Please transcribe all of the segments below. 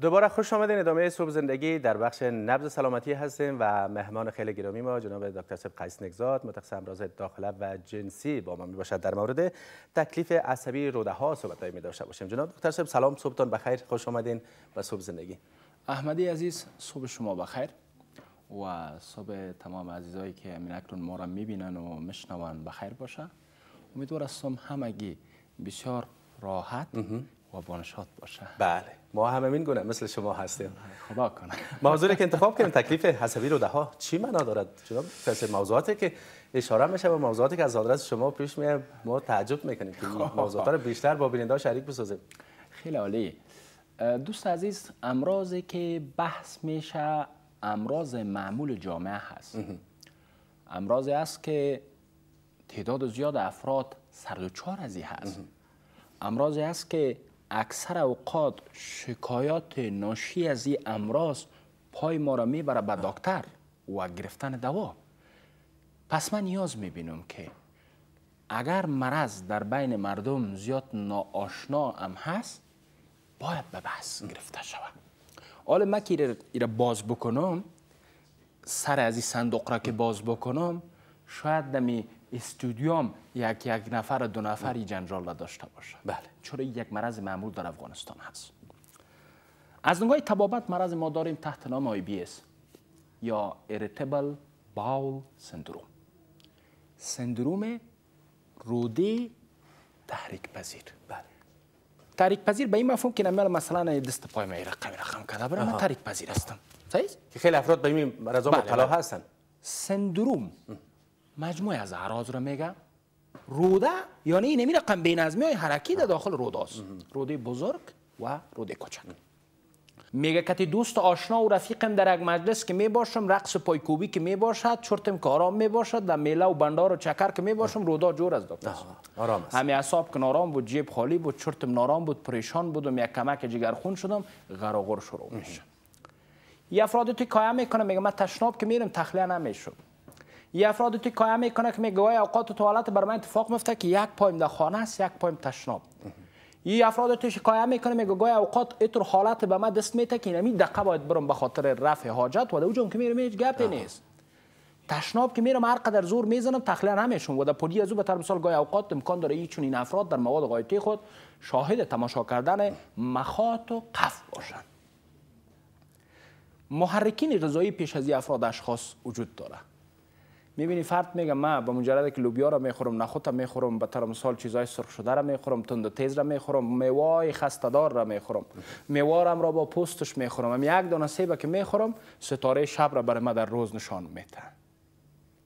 دوباره خوش آمدین ادامه صبح زندگی در بخش نبض سلامتی هستیم و مهمان خیلی گرامی ما جناب دکتر سب قیس نگزاد متخصص امراض داخله و جنسی با ما می باشد در مورد تکلیف عصبی روده ها صحبت می داشته باشیم جناب دکتر سب سلام صبحتان بخیر خوش آمدین و صبح زندگی احمدی عزیز صبح شما بخیر و صبح تمام عزیزایی که امین ما را میبینن و میشنون بخیر باشه امیدوار همگی بسیار راحت بانشات باشه بله ما همه این گونه مثل شما هستیم خدا کنه موضوعی که انتخاب کردیم تکلیف حسبی رو ها چی معنا دارد جناب فیصل موضوعاتی که اشاره میشه به موضوعاتی که از حضرت شما پیش میاد ما تعجب میکنیم که خب. موضوعات رو بیشتر با بیننده شریک بسازیم خیلی عالی دوست عزیز امراضی که بحث میشه امراض معمول جامعه هست امراضی است که تعداد زیاد افراد سر و چار از هست امراضی است که اکثر اوقات شکایات ناشی از این امراض پای ما را میبره به دکتر و گرفتن دوا پس من نیاز میبینم که اگر مرض در بین مردم زیاد ناآشنا هم هست باید به بحث گرفته شود حالا من که را باز بکنم سر از این صندوق را که باز بکنم شاید دمی استودیوم یک یک نفر دو نفری جنرال را داشته باشه بله چرا یک مرض معمول در افغانستان هست از نگاه تبابت مرض ما داریم تحت نام آی بی اس یا ارتبل باول سندروم سندروم رودی تحریک پذیر بله تحریک پذیر به این مفهوم که نمیل مثلا دست پای من رقم رقم کرده برای تحریک پذیر هستم صحیح که خیلی افراد به این مرض بله، مبتلا بله. هستن سندروم مجموعه از اعراض رو میگه روده یعنی این رقم بین از های حرکی در داخل روده است روده بزرگ و روده کوچک میگه کتی دوست آشنا و رفیقم در مجلس که می باشم رقص پایکوبی که می باشد چرتم که آرام می باشد در میله و بندار و چکر که می باشم رودا جور از دکتر آرام است همه اصاب که نارام بود جیب خالی بود چرتم نارام بود پریشان بودم یک کمک جگر خون شدم غراغر شروع میشه یه افرادی توی کایم میکنه میگه من تشناب که میرم تخلیه نمیشم یه افرادی که کایم میکنه که میگه وای اوقات توالت بر من اتفاق میفته که یک پایم در خانه است یک پایم تشناب یه افراد تو شکایت میکنه میگه گویا اوقات اتر حالت به من دست میته که این دقه باید برم به خاطر رفع حاجت و اونجا که میرم هیچ گپی نیست تشناب که میرم هر قدر زور میزنم تخلیه نمیشون و در پلی از او به طور مثال گاهی اوقات امکان داره این چون این افراد در مواد غایتی خود شاهد تماشا کردن مخاط و قف باشند محرکین رضایی پیش از افراد اشخاص وجود داره میبینی فرد میگه ما به مجرد که لوبیا را میخورم نخوت را میخورم به طور مثال چیزای سرخ شده را میخورم تند و تیز را میخورم میوه دار را میخورم میوارم را با پوستش میخورم هم یک دونه سیبه که میخورم ستاره شب را برای ما در روز نشان میده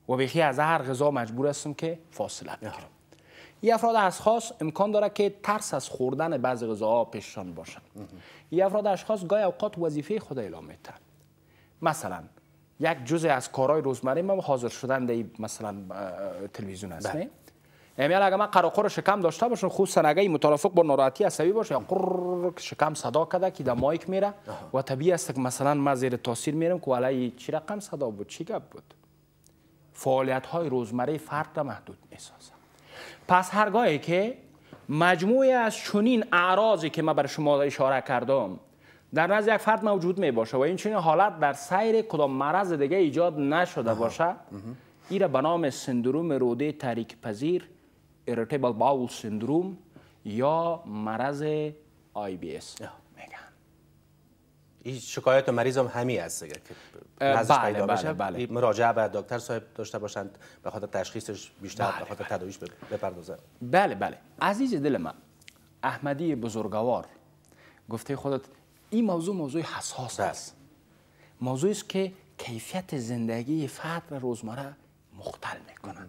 و خیلی از هر غذا مجبور هستم که فاصله بگیرم این افراد از خاص امکان داره که ترس از خوردن بعضی غذاها پیششان باشن این افراد اشخاص گاهی اوقات وظیفه خود اعلام میتن مثلا یک جزء از کارهای روزمره ما حاضر شدن در مثلا تلویزیون است بله. نه یعنی اگر من قراقر شکم داشته باشم خصوصا اگه متلافق با ناراحتی عصبی باشه یا قر شکم صدا کده که در مایک میره و طبیعی است که مثلا ما زیر تاثیر میرم که علی چی رقم صدا بود چی گپ بود فعالیت های روزمره فرد محدود میسازم پس هرگاهی که مجموعه از چنین اعراضی که من برای شما اشاره کردم در نزد یک فرد موجود می باشه و این چنین حالت در سیر کدام مرض دیگه ایجاد نشده باشه این را به نام سندروم روده تریک پذیر ایرتیبل باول سندروم یا مرض آی بی اس میگن این شکایت مریض هم همی است اگر که بله پیدا بله, بله. مراجعه به دکتر صاحب داشته باشند به خاطر تشخیصش بیشتر به بله، خاطر بله. تداویش بله بله عزیز دل من احمدی بزرگوار گفته خودت این موضوع موضوع حساس است موضوعی است که کیفیت زندگی فرد و روزمره مختل میکنن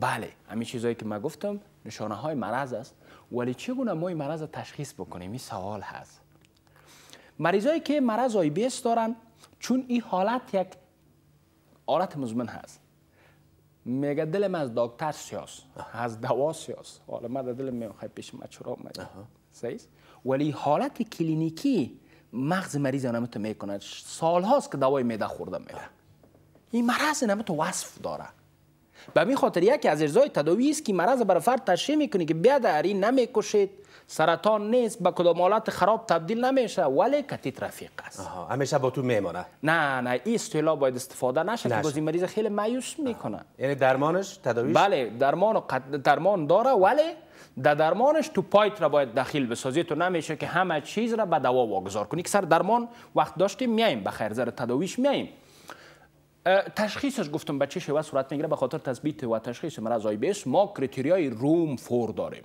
بله همین چیزایی که من گفتم نشانه های مرض است ولی چگونه ما این مرض رو تشخیص بکنیم این سوال هست مریضایی که مرض آی دارن چون این حالت یک حالت مزمن هست میگه دلم از دکتر سیاس از دوا سیاس حالا من دل میخوای پیش ما چرا ولی حالت کلینیکی مغز مریض نمی تو میکنه سالهاست که دوای میده خورده میره این مرض نمی تو وصف داره به می خاطر یکی از ارزای تداوی است که مرض بر فرد تشریح میکنه که بیا دری نمیکشید سرطان نیست به کدام حالت خراب تبدیل نمیشه ولی کتیت رفیق است همیشه با تو میمانه نه نه این اصطلاح باید استفاده نشه که بازی مریض خیلی مایوس میکنه یعنی درمانش تداویش بله درمان قد... درمان داره ولی در درمانش تو پایت را باید دخیل بسازی تو نمیشه که همه چیز را به دوا واگذار کنی که سر درمان وقت داشتیم میایم به خیر زر تداویش میایم تشخیصش گفتم بچه چه صورت میگیره به خاطر تثبیت و تشخیص مرض آی بیس ما کریتریای روم فور داریم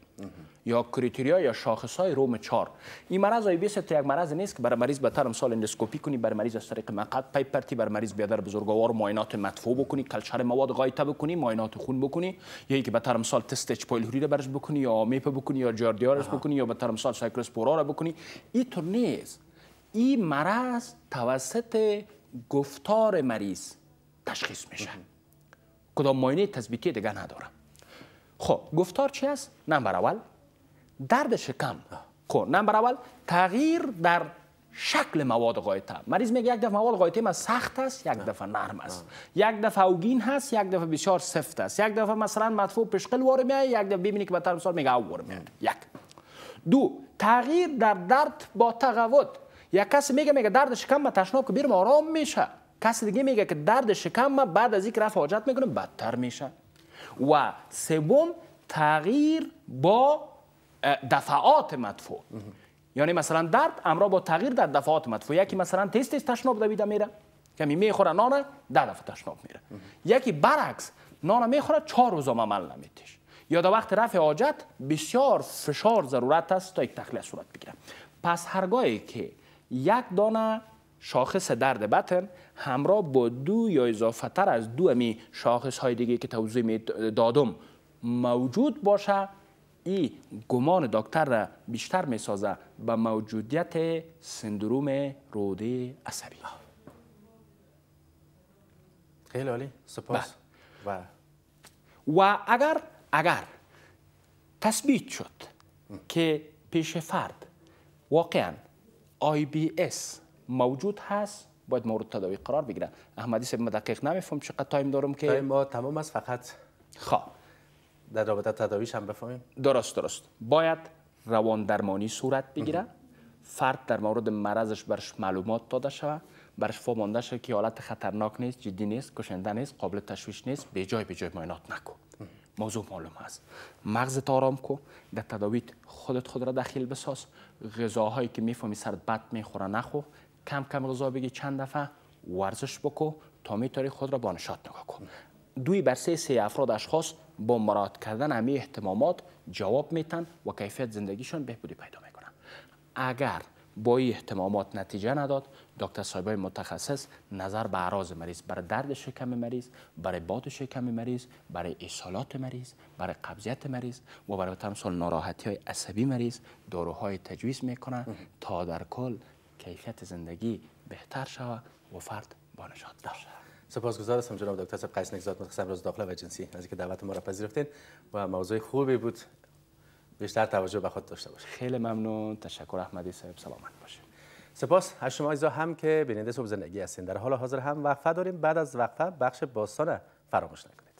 یا کریتریای یا شاخص های روم 4 این مرض آی بیس یک مرض نیست که برای مریض به تر مثال اندوسکوپی کنی برای مریض از طریق مقعد پرتی برای مریض در بزرگوار معاینات مدفوع بکنی کلچر مواد غایطه بکنی معاینات خون بکنی یا اینکه به ترم مثال تست اچ پایلوری برش بکنی یا میپ بکنی یا رو بکنی یا به سال مثال سایکلوسپورا رو بکنی اینطور نیست این مرض توسط گفتار مریض تشخیص میشه کدام ماینه تثبیتی دیگه نداره خب گفتار چی است نمبر اول درد شکم خب نمبر اول تغییر در شکل مواد غایطه مریض میگه یک دفعه مواد غایطه ما سخت است یک دفعه نرم است یک دفعه اوگین هست یک دفعه بسیار سفت است یک دفعه مثلا مدفوع پشقل واره میاد یک دفعه ببینی که به مثال سال میگه او واره میاد یک دو تغییر در درد با تقوت یک کس میگه میگه درد شکم ما تشناب که بیرم آرام میشه کسی دیگه میگه که درد شکم ما بعد از یک رفع حاجت میکنه بدتر میشه و سوم تغییر با دفعات مدفوع یعنی مثلا درد امرا با تغییر در دفعات مدفوع یکی مثلا تست تیز تشناب دویده میره کمی میخوره نانه ده دفعه تشناب میره یکی برعکس نانه میخوره چهار روز عمل نمیتش یا در وقت رفع حاجت بسیار فشار ضرورت است تا یک تخلیه صورت بگیره پس هرگاهی که یک دانه شاخص درد بطن همراه با دو یا اضافه تر از دو امی شاخص های دیگه که توضیح دادم موجود باشه این گمان دکتر را بیشتر می سازه به موجودیت سندروم روده عصبی خیلی عالی سپاس بله. و اگر اگر تثبیت شد که پیش فرد واقعا آی بی اس موجود هست باید مورد تداوی قرار بگیره احمدی صاحب من دقیق نمیفهم چقدر تایم دارم که تایم ما تمام است فقط خواه خب. در رابطه تداویش هم بفهمیم درست درست باید روان درمانی صورت بگیره فرد در مورد مرضش برش معلومات داده شوه برش فهمانده شد که حالت خطرناک نیست جدی نیست کشنده نیست قابل تشویش نیست به جای به جای ماینات نکن موضوع معلوم است مغز آرام کو در تداویت خودت خود را داخل بساز غذاهایی که میفهمی سرت بد میخوره نخو کم کم غذا بگی چند دفعه ورزش بکو تا میتاری خود را با نشاط نگاه کن دوی بر سه سه افراد اشخاص با مراد کردن همه احتمامات جواب میتن و کیفیت زندگیشان بهبودی پیدا میکنن اگر با این احتمامات نتیجه نداد دکتر صاحبای متخصص نظر به عراض مریض برای درد شکم مریض برای باد شکم مریض برای اصالات مریض برای قبضیت مریض و برای تمثال ناراحتی های عصبی مریض داروهای تجویز میکنن تا در کل کیفیت زندگی بهتر شود و فرد دار داشت سپاسگزار هستم جناب دکتر صاحب قیس نگزاد متخصص امروز داخله و جنسی از اینکه دعوت ما را پذیرفتین و موضوع خوبی بود بیشتر توجه به خود داشته باشید خیلی ممنون تشکر احمدی صاحب سلامت باشید سپاس از شما ایضا هم که بیننده صبح زندگی هستین در حال حاضر هم وقفه داریم بعد از وقفه بخش باستان فراموش نکنید